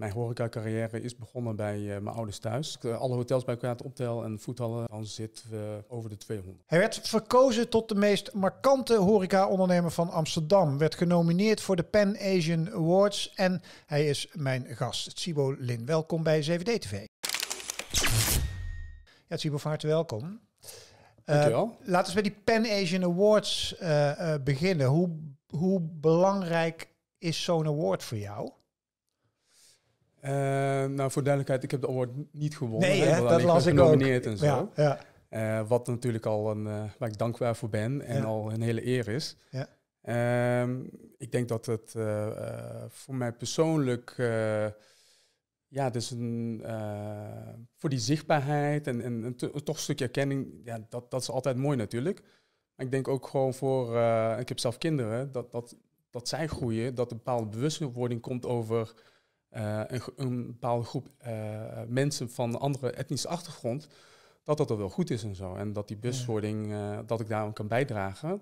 Mijn horecacarrière is begonnen bij eh, mijn ouders thuis. Eh, alle hotels bij elkaar optellen en voetballen, dan zitten we over de 200. Hij werd verkozen tot de meest markante horeca ondernemer van Amsterdam. Werd genomineerd voor de Pan Asian Awards en hij is mijn gast. Tsibo Lin, welkom bij 7D-TV. Ja, Tsibo, van harte welkom. Eh, Dankjewel. laten we bij die Pan Asian Awards beginnen. Hoe, hoe belangrijk is zo'n award voor jou? Eh, nou, voor duidelijkheid, ik heb de woord niet gewonnen. Nee, hè, dat ik las ik ook. En zo. Ja, ja. Eh, wat natuurlijk al een, eh, waar ik dankbaar voor ben en al een hele eer is. Ja. Ehm, ik denk dat het voor mij persoonlijk, ja, dus een, voor die zichtbaarheid en, en, toch een stukje erkenning, ja, dat, dat is altijd mooi natuurlijk. ik denk ook gewoon voor, ik heb zelf kinderen, dat, dat, dat zij groeien, dat een bepaalde bewustwording komt over eh, een, een, bepaalde groep eh, mensen van een andere etnische achtergrond, dat dat er wel goed is en zo. En dat die bewustwording, eh, dat ik daarom kan bijdragen,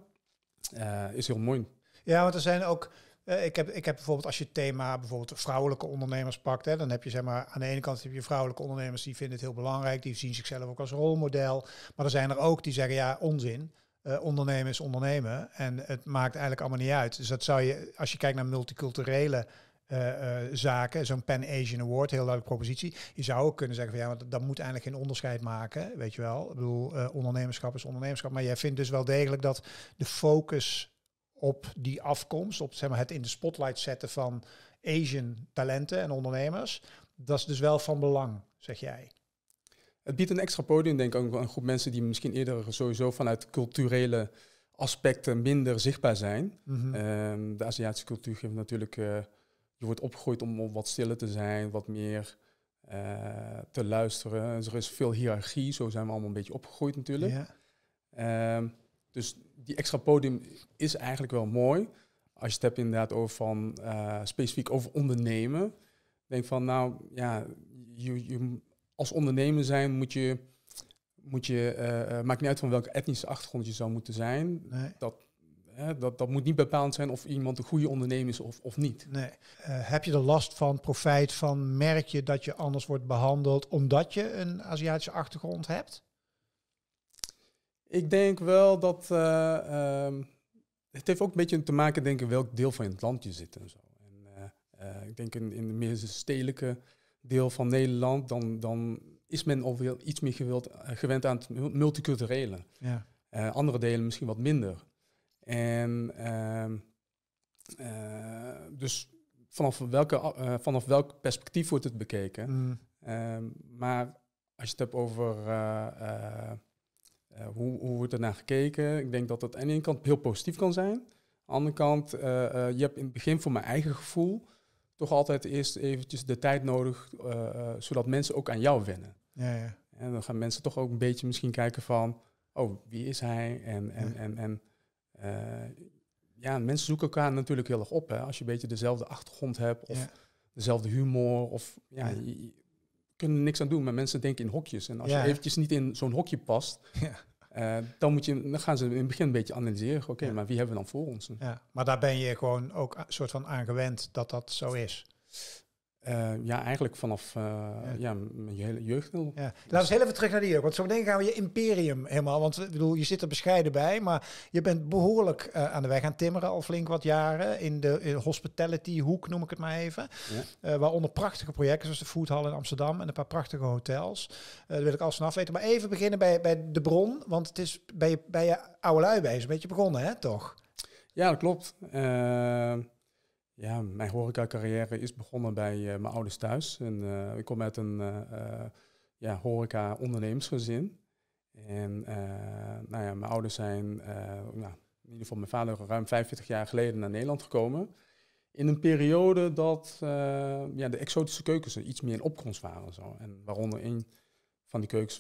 is heel mooi. Ja, want er zijn ook ik, heb, ik heb bijvoorbeeld als je het thema bijvoorbeeld vrouwelijke ondernemers pakt, hè, dan heb je zeg maar aan de ene kant heb je vrouwelijke ondernemers die vinden het heel belangrijk, die zien zichzelf ook als rolmodel. Maar er zijn er ook die zeggen ja, onzin. Uh, ondernemen is ondernemen en het maakt eigenlijk allemaal niet uit. Dus dat zou je, als je kijkt naar multiculturele eh, eh, zaken. Zo'n Pan-Asian Award, heel duidelijke propositie. Je zou ook kunnen zeggen van ja, want dat moet eigenlijk geen onderscheid maken, weet je wel. Ik bedoel, eh, ondernemerschap is ondernemerschap. Maar jij vindt dus wel degelijk dat de focus op die afkomst, op zeg maar, het in de spotlight zetten van Asian talenten en ondernemers, dat is dus wel van belang, zeg jij. Het biedt een extra podium, denk ik, ook aan een groep mensen die misschien eerder sowieso vanuit culturele aspecten minder zichtbaar zijn. Mhm. Ehm, de Aziatische cultuur geeft natuurlijk je wordt opgegroeid om wat stiller te zijn, wat meer eh, te luisteren. er is veel hiërarchie, zo zijn we allemaal een beetje opgegroeid natuurlijk. Ja. Ehm, dus die extra podium is eigenlijk wel mooi. Als je het hebt inderdaad over van eh, specifiek over ondernemen. Denk van nou ja, je, als ondernemer zijn moet je, moet je eh, maakt niet uit van welke etnische achtergrond je zou moeten zijn. Dat dat, moet niet bepaald zijn of iemand een goede ondernemer is of, of niet. Nee. Eh, heb je er last van, profijt van, merk je dat je anders wordt behandeld omdat je een Aziatische achtergrond hebt? Ik denk wel dat eh, ehm, het heeft ook een beetje te maken, denk ik, welk deel van het land je zit en zo. En, eh, ik denk in, in de meer stedelijke deel van Nederland, dan, dan is men alweer iets meer gewend aan het multiculturele. Ja. andere delen misschien wat minder. En ehm, eh, dus vanaf, welke, eh, vanaf welk perspectief wordt het bekeken? Mm. Ehm, maar als je het hebt over eh, hoe, hoe wordt er naar gekeken, ik denk dat dat aan de ene kant heel positief kan zijn. Aan de andere kant, je hebt in het begin voor mijn eigen gevoel toch altijd eerst eventjes de tijd nodig, zodat mensen ook aan jou wennen. Ja, ja. En dan gaan mensen toch ook een beetje misschien kijken van, oh, wie is hij? En, en, en, en eh, ja, mensen zoeken elkaar natuurlijk heel erg op. Hè? Als je een beetje dezelfde achtergrond hebt of dezelfde humor. Of, ja, Je, je kunt er niks aan doen, maar mensen denken in hokjes. En als je eventjes niet in zo'n hokje past, eh, dan, moet je, dan gaan ze in het begin een beetje analyseren. Oké, maar wie hebben we dan voor ons? Ja. Maar daar ben je gewoon ook een soort van aan gewend dat dat zo is. Eh, ja, eigenlijk vanaf uh, ja. mijn hele jeugd al. Ja. Laten we heel even terug naar die jeugd. Want zo meteen gaan we je imperium helemaal. Want eh, ik bedoel, je zit er bescheiden bij. Maar je bent behoorlijk aan de weg aan timmeren al flink wat jaren. In de in hospitality hoek noem ik het maar even. waaronder prachtige projecten zoals de Foodhall in Amsterdam. En een paar prachtige hotels. dat wil ik alles vanaf weten. Maar even beginnen bij, bij de bron. Want het is bij, bij je oude lui bezig. Een beetje begonnen hè, toch? Ja, dat klopt. Ja, mijn horeca-carrière is begonnen bij eh, mijn ouders thuis. Eh, ik kom uit een uh, ja, horeca-ondernemersgezin. En nou ja, mijn ouders zijn, nou, in ieder geval mijn vader, ruim 45 jaar geleden naar Nederland gekomen. In een periode dat ja, de exotische keukens iets meer in opkomst waren. Zo. En waaronder een van die keukens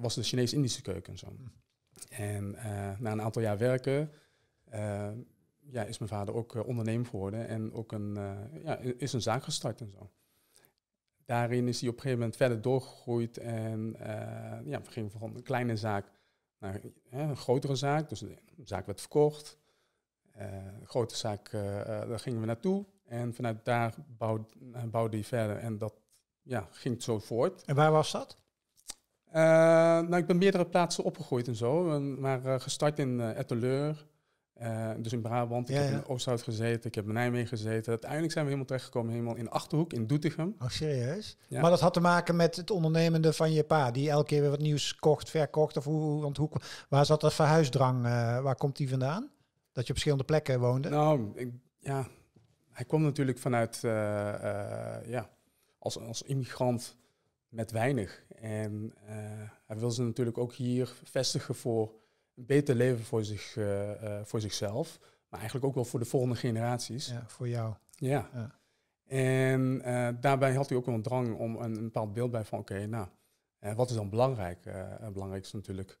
was de Chinees-Indische keuken. Zo. Hm. En na een aantal jaar werken ja, is mijn vader ook eh, ondernemer geworden en ook een, eh, ja, is een zaak gestart en zo. Daarin is hij op een gegeven moment verder doorgegroeid en eh, ja, we gingen van een kleine zaak naar een grotere zaak. Dus een zaak werd verkocht. Een grote zaak, daar gingen we naartoe. En vanuit daar bouwde, bouwde hij verder en dat ja, ging zo voort. En waar was dat? nou, ik ben meerdere plaatsen opgegroeid en zo. maar gestart in uh, Etteleur, eh, dus in Brabant, ik heb in Oosthout gezeten, ik heb in Nijmegen gezeten. Uiteindelijk zijn we helemaal terechtgekomen helemaal in Achterhoek, in Doetinchem. Oh, serieus? Maar dat had te maken met het ondernemende van je pa, die elke keer weer wat nieuws kocht, verkocht? Of hoe, want hoe, waar zat dat verhuisdrang, eh, waar komt die vandaan? Dat je op verschillende plekken woonde? Nou, ik, ja, hij kwam natuurlijk vanuit, eh, ja, als, als immigrant met weinig. En hij wilde ze natuurlijk ook hier vestigen voor een beter leven voor, zich, eh, eh, voor zichzelf. Maar eigenlijk ook wel voor de volgende generaties. Ja, voor jou. Ja. ja. En eh, daarbij had hij ook wel een drang om een, bepaald beeld bij van... oké, okay, nou, wat is dan belangrijk? belangrijk is natuurlijk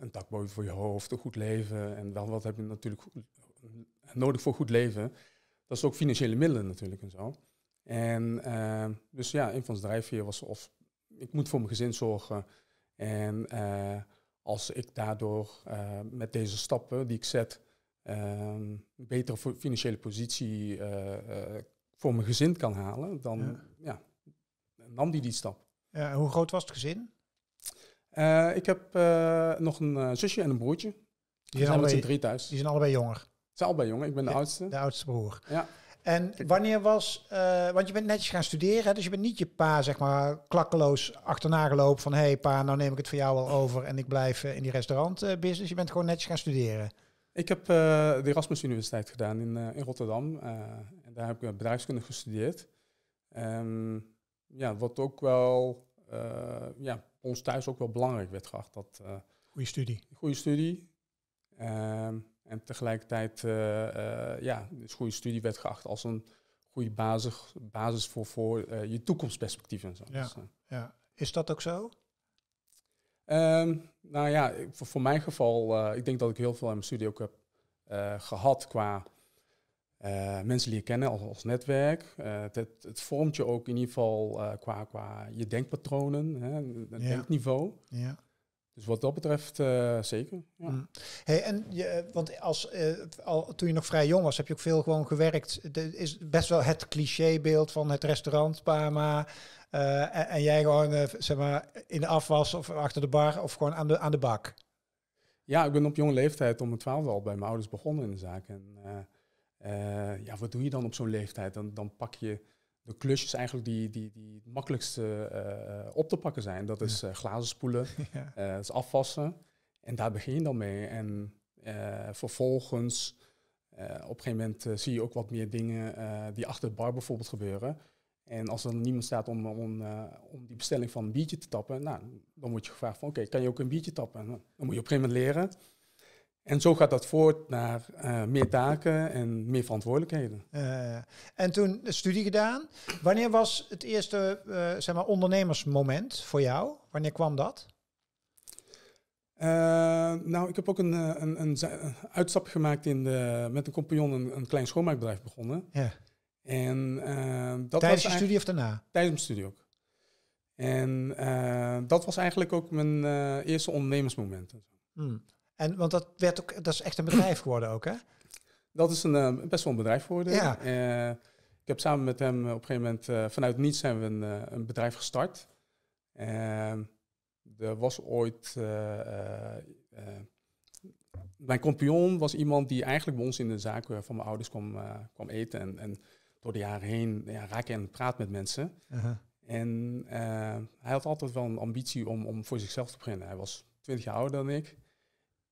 een dak boven voor je hoofd, een goed leven. En wel, wat heb je natuurlijk nodig voor goed leven? Dat is ook financiële middelen natuurlijk en zo. En dus ja, een van zijn drijfveren was of ik moet voor mijn gezin zorgen... En als ik daardoor eh, met deze stappen die ik zet, ehm, een betere financiële positie eh, eh, voor mijn gezin kan halen, dan ja. nam die die stap. Ja, hoe groot was het gezin? ik heb nog een zusje en een broertje. Die zijn, allebei, drie thuis. die zijn allebei jonger. Ze zijn allebei jonger, ik ben de, de oudste. De oudste broer. Ja. En wanneer was, eh, want je bent netjes gaan studeren, dus je bent niet je pa, zeg maar, klakkeloos achterna gelopen van hé hey, pa, nou neem ik het van jou al over en ik blijf eh, in die restaurantbusiness. Eh, uh, je bent gewoon netjes gaan studeren. Ik heb de Erasmus Universiteit gedaan in, in Rotterdam. en daar heb ik bedrijfskunde gestudeerd. Ehm, ja, wat ook wel, ja, ons thuis ook wel belangrijk werd geacht. goede studie. Goede studie. Ehm, en tegelijkertijd eh, eh, ja, is dus goede studie werd geacht als een goede basis, basis voor, voor eh, je toekomstperspectief en zo. Ja, dus, ja. Is dat ook zo? Ehm, nou ja, voor, mijn geval, ik denk dat ik heel veel in mijn studie ook heb gehad qua uh, mensen leren kennen als, netwerk. Het, het, vormt je ook in ieder geval qua, qua je denkpatronen, hè, het ja. denkniveau. Ja. Dus wat dat betreft eh, zeker. Ja. Mm. Hey, en je, eh, want als, eh, al, toen je nog vrij jong was, heb je ook veel gewoon gewerkt. De, is best wel het clichébeeld van het restaurant Parma. en, jij gewoon zeg maar, in de afwas of achter de bar of gewoon aan de, aan de bak. Ja, ik ben op jonge leeftijd om mijn twaalfde al bij mijn ouders begonnen in de zaak. En ja, wat doe je dan op zo'n leeftijd? Dan, dan pak je de klusjes eigenlijk die, die, die het makkelijkste eh, op te pakken zijn. Dat is eh, glazen spoelen, eh, dat is afwassen. En daar begin je dan mee. En vervolgens, op een gegeven moment zie je ook wat meer dingen die achter de bar bijvoorbeeld gebeuren. En als er niemand staat om, om, om die bestelling van een biertje te tappen, nou, dan word je gevraagd van oké, kan je ook een biertje tappen? Nou, dan moet je op een gegeven moment leren en zo gaat dat voort naar eh, meer taken en meer verantwoordelijkheden. Eh, en toen de studie gedaan. Wanneer was het eerste eh, zeg maar ondernemersmoment voor jou? Wanneer kwam dat? nou, ik heb ook een, een, een, uitstap gemaakt in de, met een compagnon, een, klein schoonmaakbedrijf begonnen. Ja. En, dat tijdens was je studie of daarna? Tijdens mijn studie ook. En dat was eigenlijk ook mijn eerste ondernemersmoment. Hmm. En, want dat, werd ook, dat is echt een bedrijf geworden ook, hè? Dat is een, eh, best wel een bedrijf geworden. Ja. Eh, ik heb samen met hem eh, op een gegeven moment, vanuit niets zijn we een, een bedrijf gestart. er was ooit, mijn compagnon was iemand die eigenlijk bij ons in de zaak van mijn ouders kwam, kwam eten. En, en, door de jaren heen ja, raak en praat met mensen. Uh-huh. En hij had altijd wel een ambitie om, om voor zichzelf te beginnen. Hij was twintig jaar ouder dan ik.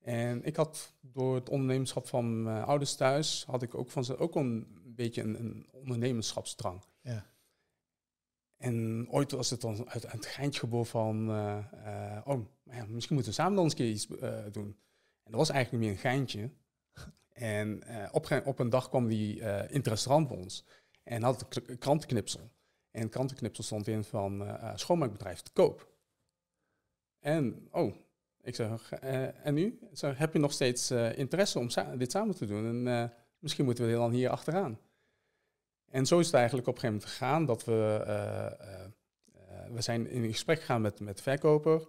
En ik had door het ondernemerschap van mijn ouders thuis, had ik ook, van ze, ook een beetje een, een ondernemerschapsdrang. Ja. En ooit was het dan uit, het geintje van, eh, eh, oh, misschien moeten we samen dan eens keer iets eh, doen. En dat was eigenlijk meer een geintje. en op, op, een dag kwam die interessant het bij ons en had een krantenknipsel. En krantenknipsel stond in van schoonmaakbedrijf te koop. En, oh, ik zeg, eh, en nu? Ik heb je nog steeds eh, interesse om dit samen te doen? En eh, misschien moeten we dan hier achteraan. En zo is het eigenlijk op een gegeven moment gegaan dat we, we zijn in gesprek gegaan met, met verkoper.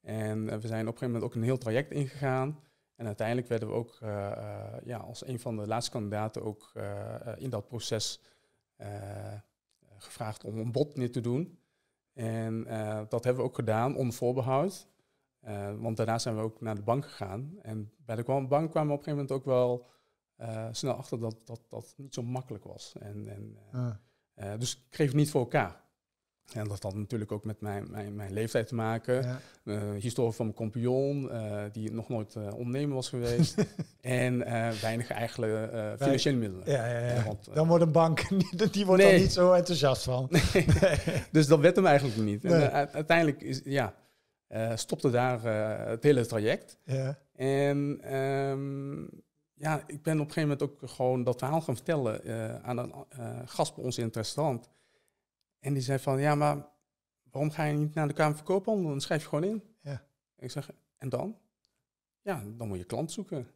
En we zijn op een gegeven moment ook een heel traject ingegaan. En uiteindelijk werden we ook ja, als een van de laatste kandidaten ook in dat proces gevraagd om een bod neer te doen. En dat hebben we ook gedaan onder voorbehoud. Eh, want daarna zijn we ook naar de bank gegaan. En bij de bank kwamen we op een gegeven moment ook wel eh, snel achter dat, dat dat niet zo makkelijk was. En, en, eh, ah. dus ik kreeg het niet voor elkaar. En dat had natuurlijk ook met mijn, mijn, mijn leeftijd te maken. historie van mijn compagnon, die nog nooit uh, ondernemer was geweest. en weinig eigenlijk financiële middelen. Ja, ja, ja. dan wordt een bank, die wordt nee. dan niet zo enthousiast van. Nee. dus dat werd hem eigenlijk niet. En, uiteindelijk is, ja, eh, stopte daar eh, het hele traject. Ja. En ehm, ja, ik ben op een gegeven moment ook gewoon dat verhaal gaan vertellen eh, aan een gast bij ons in het restaurant. En die zei van, ja, maar waarom ga je niet naar de Kamer verkopen? Dan schrijf je gewoon in. Ja. Ik zeg, en dan? Ja, dan moet je klant zoeken.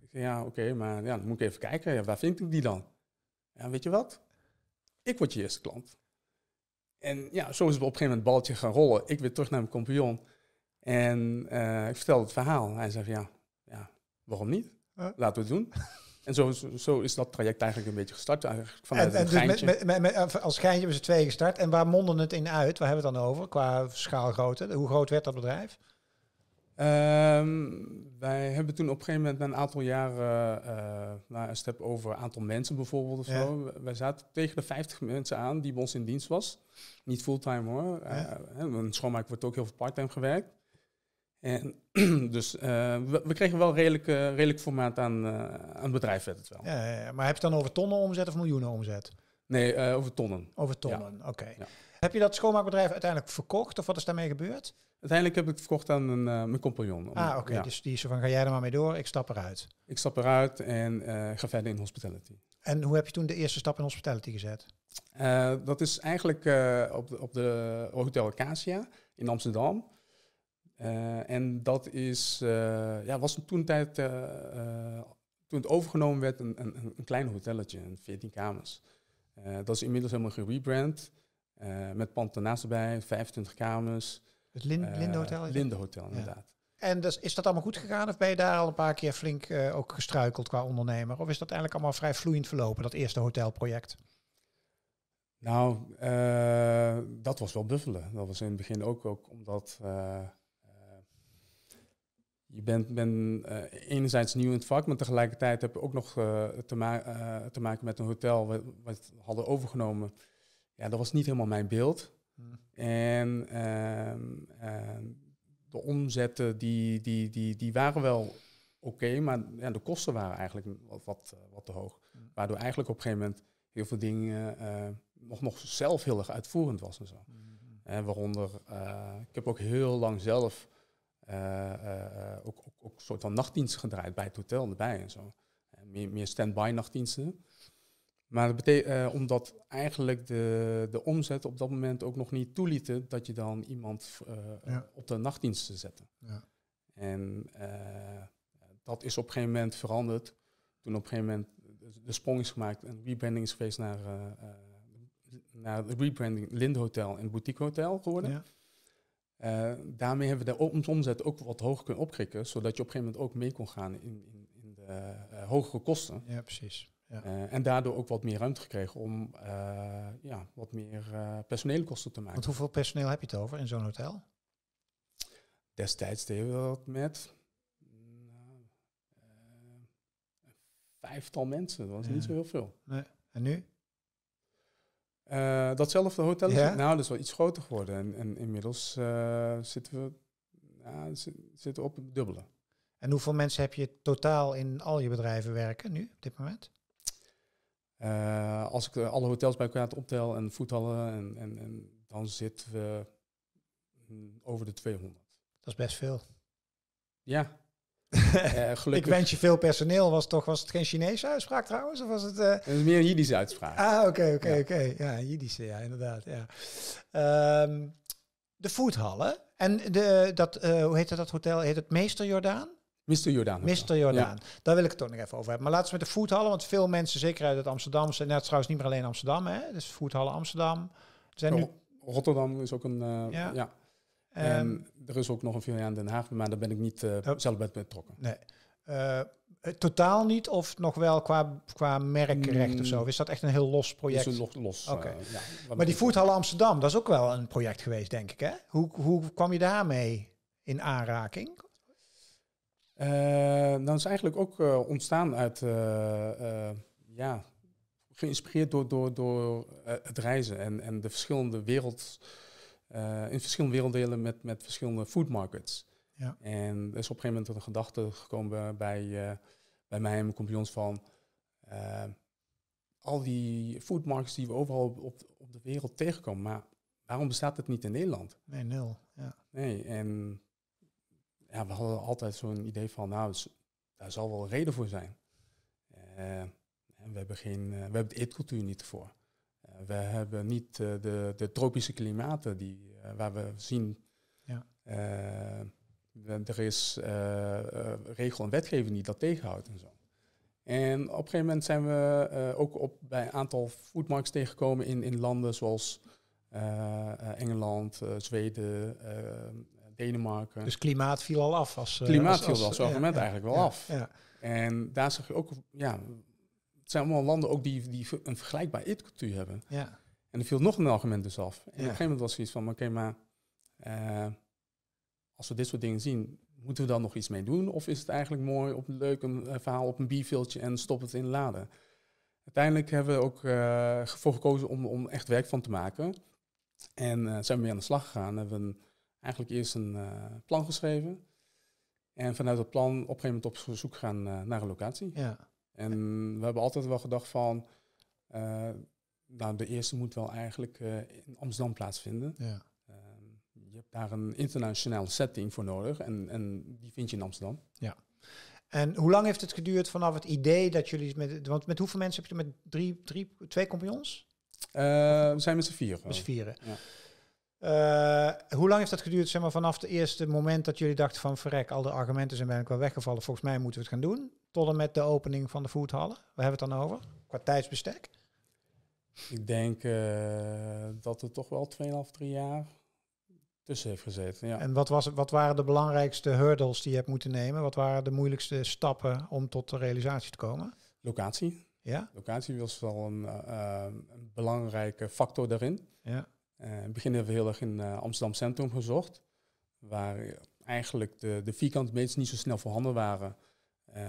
Ik zeg, ja, oké, maar ja, dan moet ik even kijken. waar vind ik die dan? Ja, weet je wat? Ik word je eerste klant en ja, zo is het op een gegeven moment baltje gaan rollen. Ik weer terug naar mijn kampioen. En eh, ik vertelde het verhaal. Hij zegt van ja, ja waarom niet? Laten we het doen. en zo, zo, is dat traject eigenlijk een beetje gestart. Eigenlijk eh, vanuit en, en dus eh, als geintje hebben ze twee gestart. En waar monden het in uit? Waar hebben we het dan over qua schaalgrootte? Hoe groot werd dat bedrijf? Ehm, wij hebben toen op een gegeven moment na een aantal jaren uh, nou, een step over een aantal mensen bijvoorbeeld of zo. Wij zaten tegen de 50 mensen aan die bij ons in dienst was. Niet fulltime hoor. Ja. een eh, schoonmaak wordt ook heel veel parttime gewerkt. En dus eh, we, kregen wel redelijk, redelijk formaat aan, aan het bedrijf, werd het wel. Ja, maar heb je het dan over tonnen omzet of miljoenen omzet? Nee, over tonnen. Over tonnen, oké. Heb je dat schoonmaakbedrijf uiteindelijk verkocht of wat is daarmee gebeurd? Uiteindelijk heb ik het verkocht aan een, eh, mijn compagnon. Ah, oké. Dus die is van, ga jij er maar mee door, ik stap eruit. Ik stap eruit en eh, ga verder in hospitality. En hoe heb je toen de eerste stap in hospitality gezet? Eh, dat is eigenlijk op, de, op de Hotel Acacia in Amsterdam. en dat is, ja, was toen tijd, toen het overgenomen werd, een, een, een klein hotelletje, 14 kamers. dat is inmiddels helemaal rebrand. Eh, met pand ernaast erbij, 25 kamers. Het Lin eh, Linde Hotel? Linde Hotel, inderdaad. En dus, is dat allemaal goed gegaan of ben je daar al een paar keer flink uh, ook gestruikeld qua ondernemer? Of is dat eigenlijk allemaal vrij vloeiend verlopen, dat eerste hotelproject? Nou, dat was wel buffelen. Dat was in het begin ook, ook omdat je bent, enerzijds nieuw in het vak, maar tegelijkertijd heb je ook nog te, te, maken met een hotel wat, wat hadden overgenomen ja, dat was niet helemaal mijn beeld. Hmm. En ehm, ehm, de omzetten, die, die, die, die waren wel oké, maar ja, de kosten waren eigenlijk wat, wat, eh, te hoog. Hmm. Waardoor eigenlijk op een gegeven moment heel veel dingen eh, nog, nog zelf heel erg uitvoerend was en zo. Hmm, waaronder, eh, ik heb ook heel lang zelf ook, ook, ook, een soort van nachtdienst gedraaid bij het hotel erbij en zo. meer, meer stand-by nachtdiensten. Maar eh, omdat eigenlijk de, de omzet op dat moment ook nog niet toelieten dat je dan iemand eh, op de nachtdienst te zetten. Ja. En eh, dat is op een gegeven moment veranderd. Toen op een gegeven moment de sprong is gemaakt en rebranding is geweest naar, naar de rebranding Linde Hotel en Boutique Hotel geworden. Ja. daarmee hebben we de omzet ook wat hoger kunnen opkrikken, zodat je op een gegeven moment ook mee kon gaan in, in, in de hogere kosten. Ja, precies. Eh, en daardoor ook wat meer ruimte gekregen om eh, ja, wat meer uh, personele kosten te maken. Want hoeveel personeel heb je het over in zo'n hotel? Destijds deden we dat met vijftal mensen. Dat was niet zo heel veel. Nee. En nu? datzelfde hotel is ja? nou, dat is wel iets groter geworden. En, en inmiddels zitten, we, zitten op het dubbele. En hoeveel mensen heb je totaal in al je bedrijven werken nu op dit moment? Eh, als ik eh, alle hotels bij elkaar optel en voethallen en, en, en, dan zitten we mm, over de 200. Dat is best veel. Ja. Eh, gelukkig. ik wens je veel personeel. Was, toch, was het geen Chinese uitspraak trouwens? Of was het, het is meer een Jiddische uitspraak. Ah, oké, oké, oké. Ja, Jiddische, ja, inderdaad. Ja. Ehm, de voethallen. En de, dat, hoe heette dat hotel? Heet het Meester Jordaan? Mr. Jordaan. Mr. Jordaan. Daar wil ik het toch nog even over hebben. Maar laten we met de voethallen, want veel mensen, zeker uit het Amsterdamse, net, nou, trouwens niet meer alleen Amsterdam, hè? dus foodhallen Amsterdam. zijn oh, nu... Rotterdam is ook een... Eh, ja. ja. Ehm, en er is ook nog een filiaal in Den Haag, maar daar ben ik niet eh, oh. zelf bij betrokken. Nee. Eh, totaal niet of nog wel qua, qua merkrecht of zo? Mm. Is dat echt een heel los project? Is is los. los ja, maar die voethallen Amsterdam, dat is ook wel een project geweest, denk ik. Hè? Hoe, hoe kwam je daarmee in aanraking? Eh, dat is eigenlijk ook eh, ontstaan uit, eh, ja, geïnspireerd door, door, door het reizen en, en de verschillende wereld, in verschillende werelddelen met, met verschillende food markets. Ja. En er is op een gegeven moment een gedachte gekomen bij, bij mij en mijn compagnons van al die foodmarkets die we overal op, op, op, de wereld tegenkomen. Maar waarom bestaat het niet in Nederland? Nee, nul. Ja. Nee, en ja, we hadden altijd zo'n idee van, nou, daar zal wel een reden voor zijn. Eh, we hebben, geen, eh, we hebben de eetcultuur niet voor. Eh, we hebben niet de, de tropische klimaten die, waar we zien. Ja. er is regel en wetgeving die dat tegenhoudt en zo. En op een gegeven moment zijn we ook op, bij een aantal foodmarks tegengekomen in, in landen zoals Engeland, Zweden, Denemarken. Dus klimaat viel al af als... Eh, klimaat als, als, viel als, argument eigenlijk wel af. En daar zag je ook, ja, het zijn allemaal landen ook die, die een vergelijkbaar eetcultuur hebben. Ja. En er viel nog een argument dus af. En op een gegeven moment was zoiets van, oké, maar eh, als we dit soort dingen zien, moeten we dan nog iets mee doen? Of is het eigenlijk mooi, op, leuk, een leuk eh, verhaal op een bierveeltje en stop het in laden? Uiteindelijk hebben we ook voor gekozen om, om echt werk van te maken. En zijn we mee aan de slag gegaan. Hebben we een eigenlijk eerst een eh, plan geschreven. En vanuit dat plan op een gegeven moment op zoek gaan eh, naar een locatie. Ja. En we hebben altijd wel gedacht van, eh, nou de eerste moet wel eigenlijk in Amsterdam plaatsvinden. Ja. je hebt daar een internationale setting voor nodig en, en die vind je in Amsterdam. Ja. En hoe lang heeft het geduurd vanaf het idee dat jullie met, want met hoeveel mensen heb je met drie, drie twee compagnons? we zijn met z'n vieren. Met z'n vieren. Ja. Eh, hoe lang heeft dat geduurd, zeg maar, vanaf het eerste moment dat jullie dachten van verrek, al de argumenten zijn bijna wel weggevallen, volgens mij moeten we het gaan doen, tot en met de opening van de foodhallen? Waar hebben we het dan over? Qua tijdsbestek? Ik denk eh, dat het toch wel 2,5, 3 jaar tussen heeft gezeten. Ja. En wat, was, wat waren de belangrijkste hurdles die je hebt moeten nemen? Wat waren de moeilijkste stappen om tot de realisatie te komen? Locatie. Ja? Locatie was wel een, eh, een belangrijke factor daarin. Ja. Eh, in het begin hebben we heel erg in eh, Amsterdam Centrum gezocht, waar eigenlijk de, de vierkante meters niet zo snel voorhanden waren. Eh,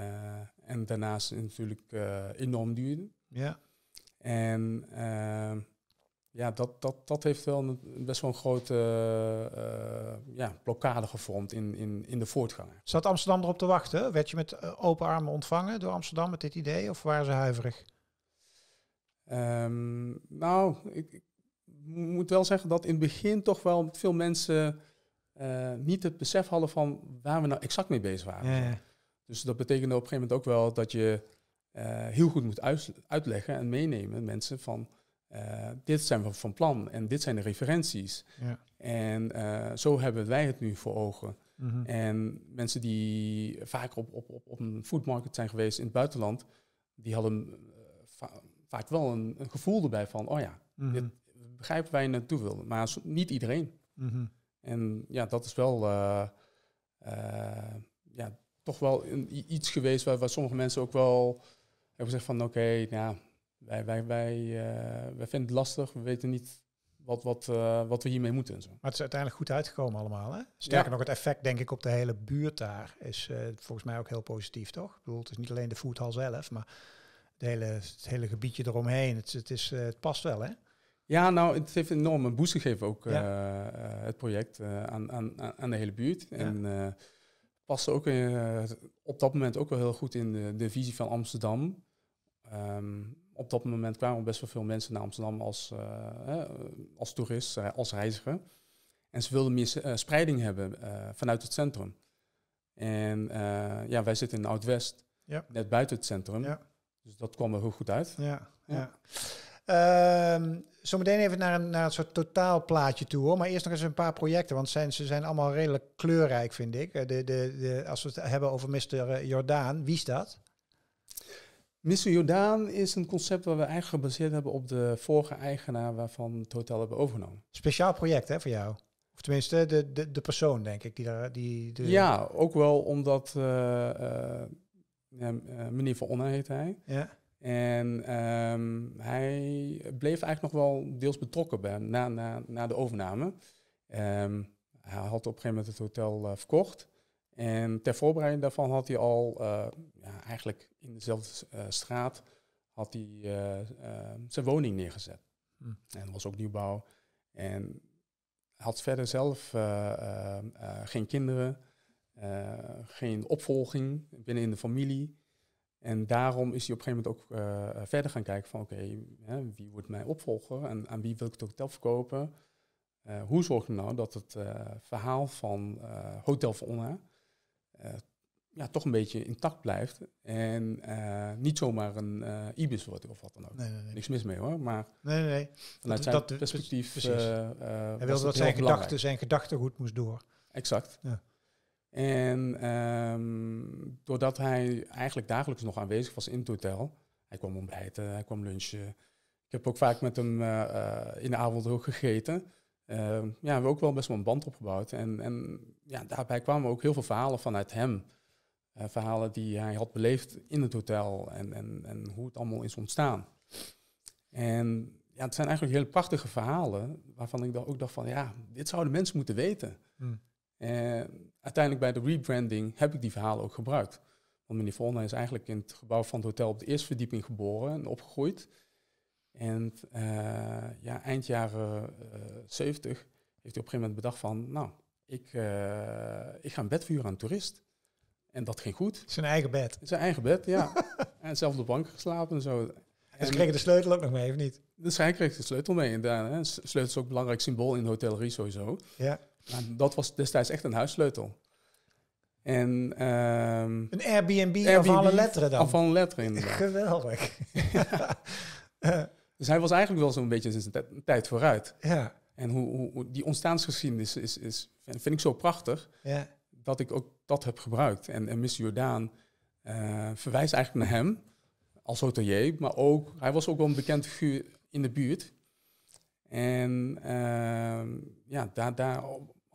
en daarnaast natuurlijk enorm duurde. Ja. En ja, dat, dat, dat heeft wel een, best wel een grote ja, blokkade gevormd in, in, in de voortgang. Zat Amsterdam erop te wachten? Werd je met open armen ontvangen door Amsterdam met dit idee of waren ze huiverig? Ehm, nou, ik, moet wel zeggen dat in het begin toch wel veel mensen eh, niet het besef hadden van waar we nou exact mee bezig waren. Dus dat betekende op een gegeven moment ook wel dat je eh, heel goed moet uitleggen en meenemen mensen van eh, dit zijn we van plan en dit zijn de referenties. Ja. En zo hebben wij het nu voor ogen. Mhm. En mensen die vaak op, op, op, op een foodmarket zijn geweest in het buitenland, die hadden vaak wel een, een, gevoel erbij van, oh ja, mhm. dit, begrijpen waar je naartoe wil. Maar niet iedereen. Mhm. En ja, dat is wel eh, eh, ja, toch wel iets geweest waar, waar, sommige mensen ook wel hebben gezegd van oké, wij, wij, wij, eh, wij vinden het lastig, we weten niet wat, wat, wat we hiermee moeten. En zo. Maar het is uiteindelijk goed uitgekomen allemaal. Hè? Sterker nog, het effect denk ik op de hele buurt daar is volgens mij ook heel positief, toch? Ik bedoel, het is niet alleen de voethal zelf, maar de hele, het hele gebiedje eromheen. Het, het, is, het past wel, hè? Ja, nou, het heeft enorm een boost gegeven ook eh, eh, het project eh, aan, aan, aan de hele buurt. En uh, paste ook op dat moment ook wel heel goed in de, de visie van Amsterdam. Ehm, op dat moment kwamen best wel veel mensen naar Amsterdam als, als toerist, als reiziger. En ze wilden meer spreiding hebben vanuit het centrum. En ja, wij zitten in Oud-West, net buiten het centrum. Dus dat kwam er heel goed uit. ja. Uh, zometeen even naar een, naar een soort totaalplaatje toe hoor. Maar eerst nog eens een paar projecten. Want zijn, ze zijn allemaal redelijk kleurrijk, vind ik. Eh, de, de, de, als we het hebben over Mr. Eh, Jordaan, wie is dat? Mr. Jordaan is een concept waar we eigenlijk gebaseerd hebben op de vorige eigenaar waarvan het hotel hebben overgenomen. Speciaal project hè, voor jou? Of tenminste, de, de, de persoon, denk ik. Die daar, die, de... Ja, ook wel omdat eh, meneer Van Onne heet hij. Ja en ehm, hij bleef eigenlijk nog wel deels betrokken bij, na, na, na de overname. Ehm, hij had op een gegeven moment het hotel eh, verkocht. En ter voorbereiding daarvan had hij al, eh, ja, eigenlijk in dezelfde eh, straat, had hij zijn woning neergezet. Hm. En dat was ook nieuwbouw. En had verder zelf geen kinderen, geen opvolging binnen in de familie. En daarom is hij op een gegeven moment ook eh, verder gaan kijken van oké, wie wordt mijn opvolger en aan wie wil ik het hotel verkopen? Eh, hoe zorg ik nou dat het eh, verhaal van Hotel Vonna ja, toch een beetje intact blijft en niet zomaar een ibis wordt of wat dan ook. Nee, nee, nee. Niks mis mee hoor, maar nee, nee, vanuit dat, zijn dat, perspectief... Hij wilde dat zijn, gedachten, zijn goed moest door. Exact. Ja. En ehm, doordat hij eigenlijk dagelijks nog aanwezig was in het hotel, hij kwam ontbijten, hij kwam lunchen. Ik heb ook vaak met hem eh, eh, in de avond ook gegeten. Uh, ja, we hebben ook wel best wel een band opgebouwd. En, en ja, daarbij kwamen ook heel veel verhalen vanuit hem. Eh, verhalen die hij had beleefd in het hotel en, en, en hoe het allemaal is ontstaan. En ja, het zijn eigenlijk hele prachtige verhalen waarvan ik dan ook dacht van ja, dit zouden mensen moeten weten. Hmm. Eh, uiteindelijk bij de rebranding heb ik die verhalen ook gebruikt. Want meneer Volna is eigenlijk in het gebouw van het hotel op de eerste verdieping geboren en opgegroeid. En eh, ja, eind jaren uh, eh, 70 heeft hij op een gegeven moment bedacht van, nou, ik, ik ga een bed verhuren aan een toerist. En dat ging goed. Zijn eigen bed. Zijn eigen bed, ja. en zelf op de bank geslapen en zo. En ze kregen de sleutel ook nog mee, of niet? Dus hij kreeg de sleutel mee. En sleutels sleutel is ook een belangrijk symbool in de hotellerie sowieso. Ja. Nou, dat was destijds echt een huissleutel. En, ehm, een Airbnb, Airbnb van alle letteren dan? Van letteren, Geweldig. dus hij was eigenlijk wel zo'n beetje een tijd vooruit. Ja. En hoe, hoe, die ontstaansgeschiedenis is, is, vind ik zo prachtig... Ja. dat ik ook dat heb gebruikt. En, en Miss Jordaan eh, verwijst eigenlijk naar hem als hotelier... maar ook, hij was ook wel een bekend figuur in de buurt... En ehm, ja, daar, daar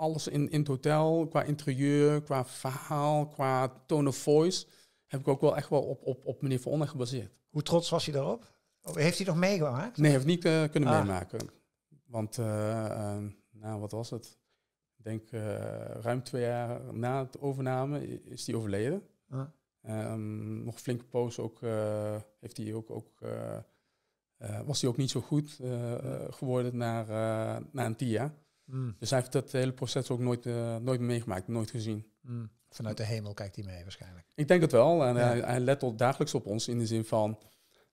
alles in, in het hotel, qua interieur, qua verhaal, qua tone of voice, heb ik ook wel echt wel op, op, op meneer Van Onder gebaseerd. Hoe trots was hij daarop? Oh, heeft hij nog meegemaakt? Nee, heeft niet eh, kunnen ah. meemaken. Want, eh, eh, nou, wat was het? Ik denk ruim twee jaar na de overname is hij overleden. Ah. Um, nog flinke poos ook, heeft hij ook, ook was hij ook niet zo goed geworden naar, na een TIA. Mm. Dus hij heeft dat hele proces ook nooit, eh, nooit meegemaakt, nooit gezien. Mm. Vanuit de hemel kijkt hij mee waarschijnlijk. Ik denk het wel. En hij, let al dagelijks op ons in de zin van...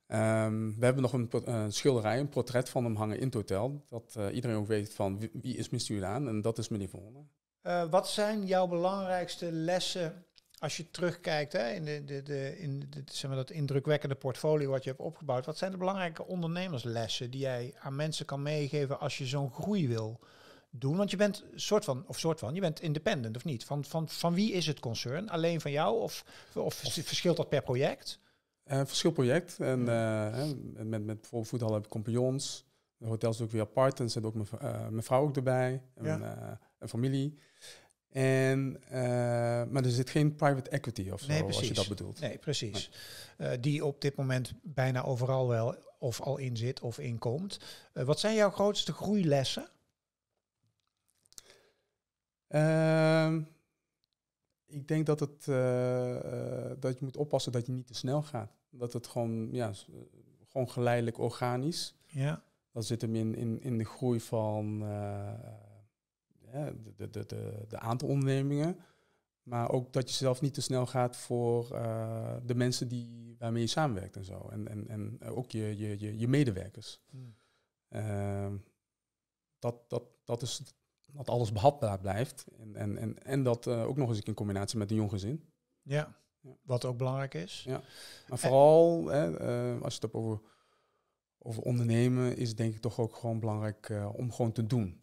Ehm, we hebben nog eh, een, schilderij, een portret van hem hangen in het hotel. Dat eh, iedereen ook weet van wie, is Mr. en dat is meneer Volner. Uh, wat zijn jouw belangrijkste lessen als je terugkijkt hè, in, de, de, de, in zeg maar, dat indrukwekkende portfolio wat je hebt opgebouwd? Wat zijn de belangrijke ondernemerslessen die jij aan mensen kan meegeven als je zo'n groei wil doen? Want je bent soort van, of soort van, je bent independent of niet? Van, van, van wie is het concern? Alleen van jou of, of verschilt dat per project? Uh, verschil project. En eh, met, met bijvoorbeeld voetbal heb ik compagnons. De hotels ook weer apart. En zit ook mijn, eh, mijn vrouw ook erbij. En, familie. En, maar er zit geen private equity of als je dat bedoelt. Nee, precies. Nee. die op dit moment bijna overal wel of al in zit of inkomt. wat zijn jouw grootste groeilessen? Ehm, ik denk dat, het, eh, eh, dat je moet oppassen dat je niet te snel gaat. Dat het gewoon, ja, eh, gewoon geleidelijk organisch. Ja. Dat zit hem in, in, in de groei van de, de, de, de, de aantal ondernemingen. Maar ook dat je zelf niet te snel gaat voor de mensen die, waarmee je samenwerkt en zo. En, en, en ook je, je, je, je medewerkers. Hmm. Ehm, dat, dat, dat is dat alles behapbaar blijft. En, en, en, en dat eh, ook nog eens in combinatie met een jong gezin. Ja, wat ook belangrijk is. Ja. Maar vooral, hè, eh, als je het hebt over, over ondernemen, is denk ik toch ook gewoon belangrijk eh, om gewoon te doen.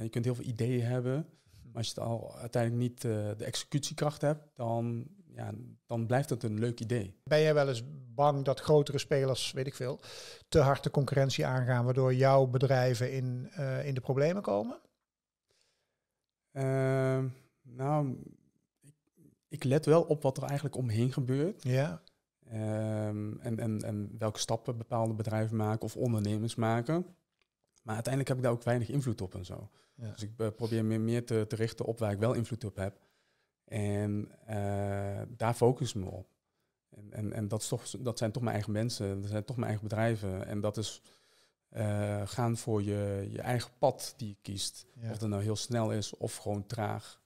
je kunt heel veel ideeën hebben, mhm. maar als je het al uiteindelijk niet de executiekracht hebt, dan, ja, dan blijft het een leuk idee. Ben jij wel eens bang dat grotere spelers, weet ik veel, te hard de concurrentie aangaan, waardoor jouw bedrijven in, in de problemen komen? Ehm, nou, ik, ik, let wel op wat er eigenlijk omheen gebeurt. Ja. Ehm, en, en, en welke stappen bepaalde bedrijven maken of ondernemers maken. Maar uiteindelijk heb ik daar ook weinig invloed op en zo. Dus ik eh, probeer me meer te, te, richten op waar ik wel invloed op heb. En eh, daar focus me op. En, en, en dat, is toch, dat zijn toch mijn eigen mensen, dat zijn toch mijn eigen bedrijven. En dat is eh, gaan voor je, je eigen pad die je kiest. Of dat nou heel snel is of gewoon traag.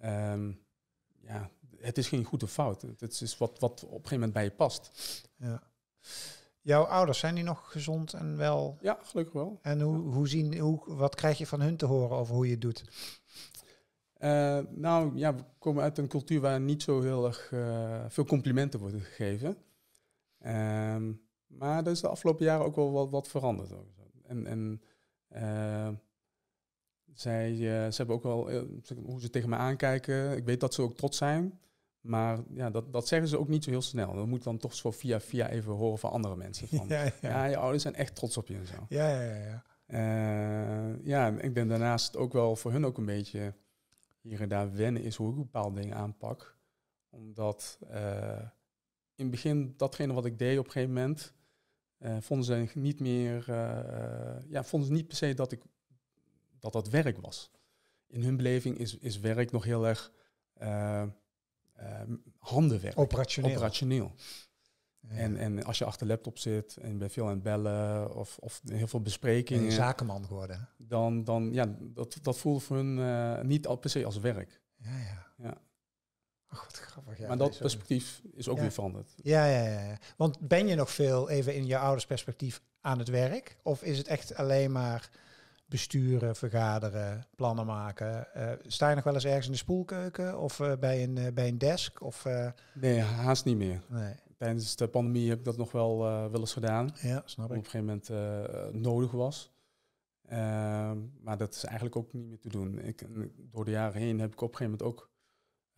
Ehm, ja, het is geen goede fout. Het is wat, wat op een gegeven moment bij je past. Ja. Jouw ouders, zijn die nog gezond en wel? Ja, gelukkig wel. En hoe, hoe zien, hoe, wat krijg je van hun te horen over hoe je het doet? Eh, nou ja, we komen uit een cultuur waar niet zo heel erg eh, veel complimenten worden gegeven. Ehm, maar er is de afgelopen jaren ook wel wat, wat veranderd. En, en eh, zij, eh, ze hebben ook wel, eh, hoe ze tegen me aankijken, ik weet dat ze ook trots zijn. Maar ja, dat, dat zeggen ze ook niet zo heel snel. Dat moet dan toch zo via via even horen van andere mensen. Van, ja, je ouders zijn echt trots op je en zo. Ja, ja, ja. Ja, ja ik denk daarnaast ook wel voor hun ook een beetje hier en daar wennen is hoe ik bepaalde dingen aanpak. Omdat in het begin datgene wat ik deed op een gegeven moment, eh, vonden ze niet meer, eh, eh, ja, vonden ze niet per se dat ik, dat, dat werk was. In hun beleving is, is werk nog heel erg handenwerk. Operationeel. Operationeel. En, en als je achter laptop zit en bij bent veel aan het bellen of, of heel veel besprekingen. Een zakenman geworden. Dan, dan ja, dat, dat voelde voor hun niet al per se als werk. Ja, ja. ja. Maar dat perspectief is ook weer veranderd. Ja, ja, ja. Want ben je nog veel even in je ouders perspectief aan het werk? Of is het echt alleen maar besturen, vergaderen, plannen maken? Eh, sta je nog wel eens ergens in de spoelkeuken of eh, bij, een, eh, bij een desk? Of, Nee, haast niet meer. Nee. Tijdens de pandemie heb ik dat nog wel, wel eens gedaan. Ja, snap ik. Op een gegeven moment nodig was. Ehm, maar dat is eigenlijk ook niet meer te doen. Ik, door de jaren heen heb ik op een gegeven moment ook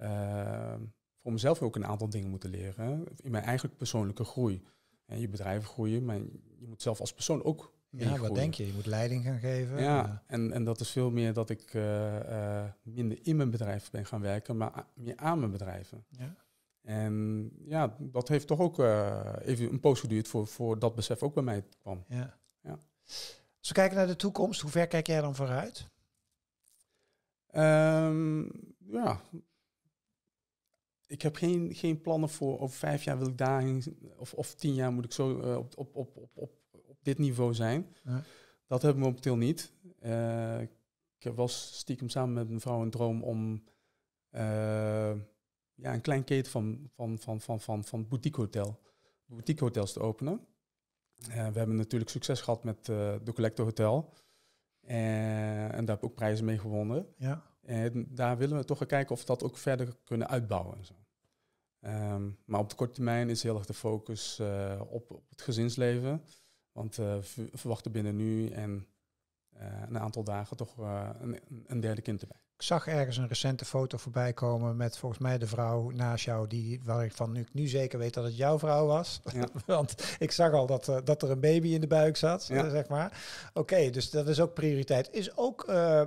uh, voor mezelf ook een aantal dingen moeten leren. In mijn eigen persoonlijke groei. En je bedrijven groeien, maar je moet zelf als persoon ook. Ja, wat denk je? Je moet leiding gaan geven. Ja, en, en dat is veel meer dat ik eh, eh, minder in mijn bedrijf ben gaan werken, maar meer aan mijn bedrijven. Ja. En ja, dat heeft toch ook eh, even een poos geduurd voor, voor dat besef ook bij mij kwam. Ja. ja. Als we kijken naar de toekomst, hoe ver kijk jij dan vooruit? Ehm, ja, ik heb geen, geen plannen voor over vijf jaar wil ik daar of, of tien jaar moet ik zo eh, op, op, op, op, op, op, dit niveau zijn. Ja. Dat hebben ik momenteel niet. Uh, ik heb stiekem samen met mijn vrouw een droom om eh, ja, een klein keten van, van, van, van, van, van boutique, hotel, boutique hotels te openen. we hebben natuurlijk succes gehad met de Collector Hotel. en daar heb ik ook prijzen mee gewonnen. Ja. En daar willen we toch gaan kijken of we dat ook verder kunnen uitbouwen. zo. Ehm, maar op de korte termijn is heel erg de focus eh, op, op, het gezinsleven. Want eh, we verwachten binnen nu en eh, een aantal dagen toch een, een, derde kind erbij. Ik zag ergens een recente foto voorbij komen met volgens mij de vrouw naast jou, die, waar ik van nu, nu zeker weet dat het jouw vrouw was. Want ik zag al dat, eh, dat er een baby in de buik zat, eh, zeg maar. Oké, dus dat is ook prioriteit. Is ook eh,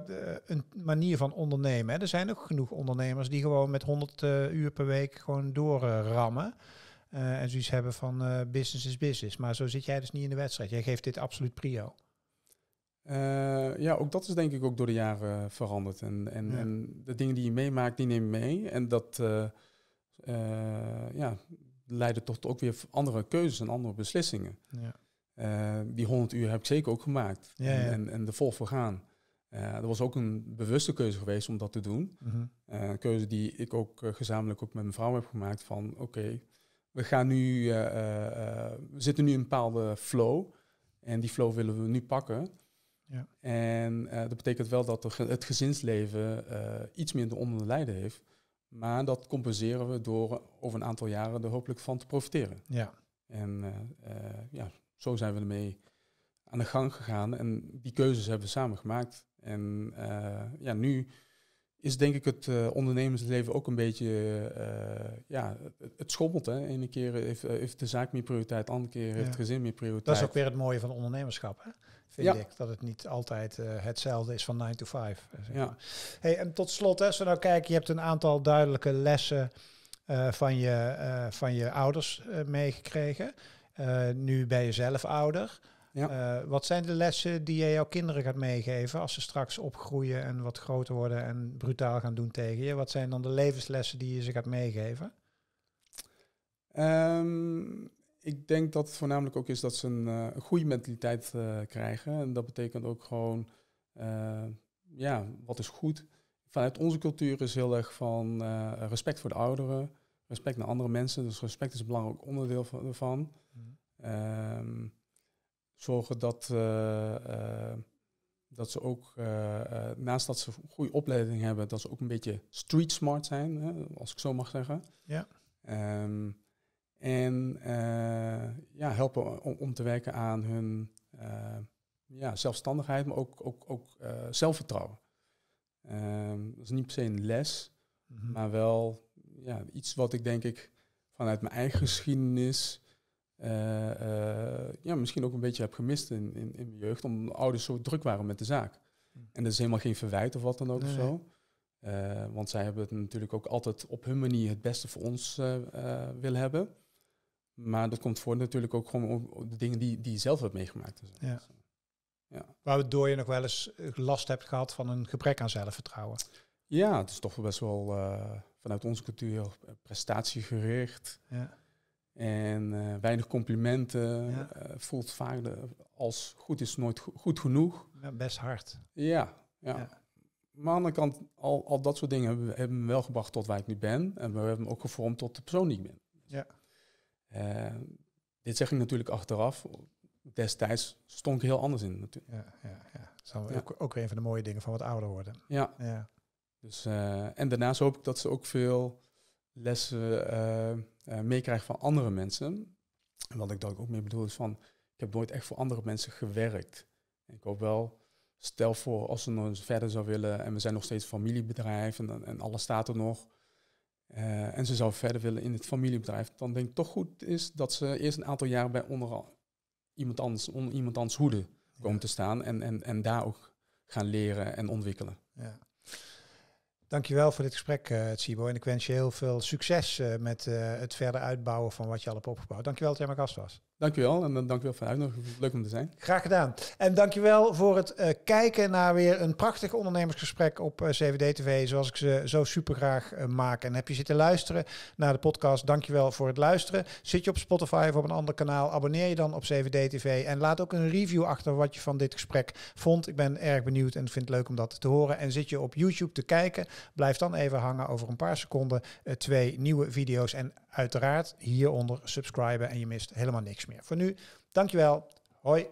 een manier van ondernemen. Hè? Er zijn ook genoeg ondernemers die gewoon met 100 uur per week gewoon doorrammen. en zoiets hebben van business is business. Maar zo zit jij dus niet in de wedstrijd. Jij geeft dit absoluut prio. Eh, ja, ook dat is denk ik ook door de jaren veranderd. En, en, en de dingen die je meemaakt, die neem je mee. En dat uh, uh, ja, leidde toch ook weer andere keuzes en andere beslissingen. Ja. die 100 uur heb ik zeker ook gemaakt. en, en, de vol voor gaan. Dat was ook een bewuste keuze geweest om dat te doen. Mhm. een keuze die ik ook gezamenlijk ook met mijn vrouw heb gemaakt van oké, we gaan nu, we zitten nu in een bepaalde flow. En die flow willen we nu pakken. Ja. En eh, dat betekent wel dat het gezinsleven uh, iets minder onder lijden heeft. Maar dat compenseren we door over een aantal jaren er hopelijk van te profiteren. Ja. En eh, ja, zo zijn we ermee aan de gang gegaan. En die keuzes hebben we samen gemaakt. En ja, nu is denk ik het eh, ondernemersleven ook een beetje, eh, ja, het schommelt. Hè. Ene keer heeft, eh, heeft de zaak meer prioriteit, andere keer heeft het gezin meer prioriteit. Dat is ook weer het mooie van ondernemerschap, hè? vind ik. Dat het niet altijd hetzelfde is van 9 to 5. ja. Hey, en tot slot, hè, als we nou kijken, je hebt een aantal duidelijke lessen van, je, van je ouders meegekregen. nu ben je zelf ouder. Ja. Eh, wat zijn de lessen die jij jouw kinderen gaat meegeven als ze straks opgroeien en wat groter worden en brutaal gaan doen tegen je? Wat zijn dan de levenslessen die je ze gaat meegeven? Ehm, ik denk dat het voornamelijk ook is dat ze een eh, goede mentaliteit eh, krijgen. En dat betekent ook gewoon, ja, wat is goed? Vanuit onze cultuur is heel erg van respect voor de ouderen, respect naar andere mensen. Dus respect is een belangrijk onderdeel van. van. Mhm. Ehm, zorgen dat, eh, eh, dat ze ook, eh, naast dat ze een goede opleiding hebben, dat ze ook een beetje street smart zijn, hè, als ik zo mag zeggen. Ja. Ehm, en ja, helpen om, om, te werken aan hun ja, zelfstandigheid, maar ook, ook, ook zelfvertrouwen. Ehm, dat is niet per se een les, mhm. maar wel ja, iets wat ik denk ik vanuit mijn eigen geschiedenis eh, eh, ja, misschien ook een beetje heb gemist in, in, jeugd, omdat ouders zo druk waren met de zaak. Hm. En dat is helemaal geen verwijt of wat dan ook of zo. Eh, want zij hebben het natuurlijk ook altijd op hun manier het beste voor ons uh, willen hebben. Maar dat komt voor natuurlijk ook gewoon op de dingen die, die je zelf hebt meegemaakt. Dus ja. ja. Waardoor je nog wel eens last hebt gehad van een gebrek aan zelfvertrouwen. Ja, het is toch best wel vanuit onze cultuur prestatiegericht. Ja. En eh, weinig complimenten eh, voelt vaak als goed is nooit goed genoeg. best hard. Ja, ja. Maar aan de andere kant, al, al dat soort dingen hebben, we, me wel gebracht tot waar ik nu ben. En we hebben hem ook gevormd tot de persoon die ik ben. Ja. Eh, dit zeg ik natuurlijk achteraf. Destijds stond ik heel anders in natuurlijk. Ja, ja, ja. Dat ook, ook weer een van de mooie dingen van wat ouder worden. Ja. ja. Dus, en daarnaast hoop ik dat ze ook veel lessen uh, meekrijg van andere mensen. En wat ik daar ook mee bedoel is van, ik heb nooit echt voor andere mensen gewerkt. ik hoop wel, stel voor als ze nog eens verder zou willen en we zijn nog steeds familiebedrijf en, en alles staat er nog. Eh, en ze zou verder willen in het familiebedrijf, dan denk ik toch goed is dat ze eerst een aantal jaar bij onder iemand anders, onder iemand anders hoede komen te staan en, en, en daar ook gaan leren en ontwikkelen. Ja. Dankjewel voor dit gesprek, uh, En ik wens je heel veel succes eh, met eh, het verder uitbouwen van wat je al hebt opgebouwd. Dankjewel dat jij mijn gast was. Dankjewel en dan dankjewel voor de uitnodiging. Leuk om te zijn. Graag gedaan. En dankjewel voor het kijken naar weer een prachtig ondernemersgesprek op CVD-TV. Zoals ik ze zo super graag maak. En heb je zitten luisteren naar de podcast, dankjewel voor het luisteren. Zit je op Spotify of op een ander kanaal, abonneer je dan op CVD-TV. En laat ook een review achter wat je van dit gesprek vond. Ik ben erg benieuwd en vind het leuk om dat te horen. En zit je op YouTube te kijken... Blijf dan even hangen over een paar seconden. Eh, twee nieuwe video's en uiteraard hieronder subscriben en je mist helemaal niks meer. Voor nu, dankjewel. Hoi.